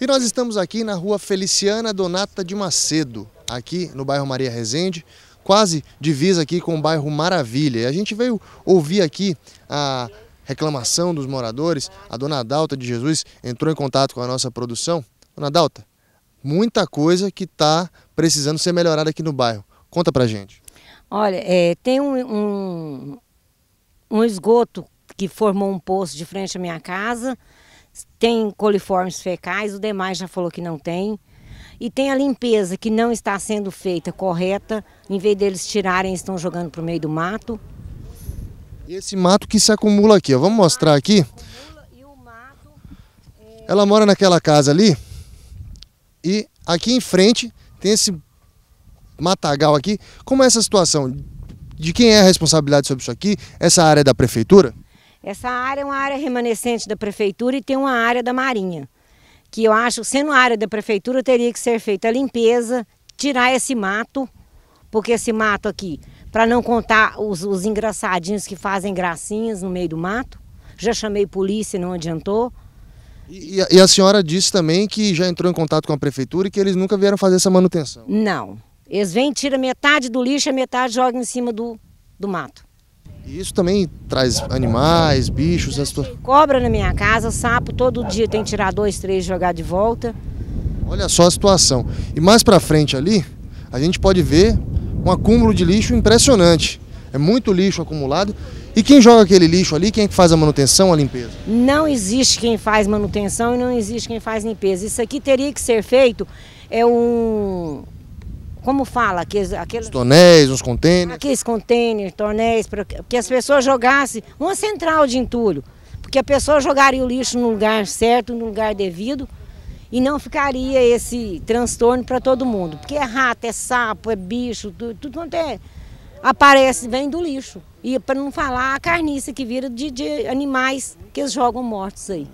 E nós estamos aqui na rua Feliciana Donata de Macedo, aqui no bairro Maria Rezende, quase divisa aqui com o bairro Maravilha. E a gente veio ouvir aqui a reclamação dos moradores. A dona Dalta de Jesus entrou em contato com a nossa produção. Dona Dalta, muita coisa que está precisando ser melhorada aqui no bairro. Conta pra gente. Olha, é, tem um, um, um esgoto que formou um poço de frente à minha casa tem coliformes fecais, o demais já falou que não tem. E tem a limpeza que não está sendo feita correta, em vez deles tirarem, estão jogando para o meio do mato. e Esse mato que se acumula aqui, ó. vamos mostrar aqui. Ela mora naquela casa ali e aqui em frente tem esse matagal aqui. Como é essa situação? De quem é a responsabilidade sobre isso aqui? Essa área é da prefeitura? Essa área é uma área remanescente da prefeitura e tem uma área da Marinha, que eu acho, sendo área da prefeitura, teria que ser feita a limpeza, tirar esse mato, porque esse mato aqui, para não contar os, os engraçadinhos que fazem gracinhas no meio do mato, já chamei polícia e não adiantou. E, e, a senhora disse também que já entrou em contato com a prefeitura e que eles nunca vieram fazer essa manutenção. Não. Eles vêm, tiram metade do lixo, e metade jogam em cima do, do mato. E isso também traz animais, bichos, as tuas... Cobra na minha casa, sapo todo dia tem que tirar dois, três jogar de volta. Olha só a situação. E mais para frente ali, a gente pode ver um acúmulo de lixo impressionante. É muito lixo acumulado. E quem joga aquele lixo ali, quem é que faz a manutenção, a limpeza? Não existe quem faz manutenção e não existe quem faz limpeza. Isso aqui teria que ser feito é um como fala? Aqueles, aqueles, Os tonéis, uns contêineres? Aqueles contêineres, tonéis, para que as pessoas jogassem uma central de entulho. Porque a pessoa jogaria o lixo no lugar certo, no lugar devido, e não ficaria esse transtorno para todo mundo. Porque é rato, é sapo, é bicho, tudo, tudo quanto é. Aparece, vem do lixo. E para não falar a carniça que vira de, de animais que eles jogam mortos aí.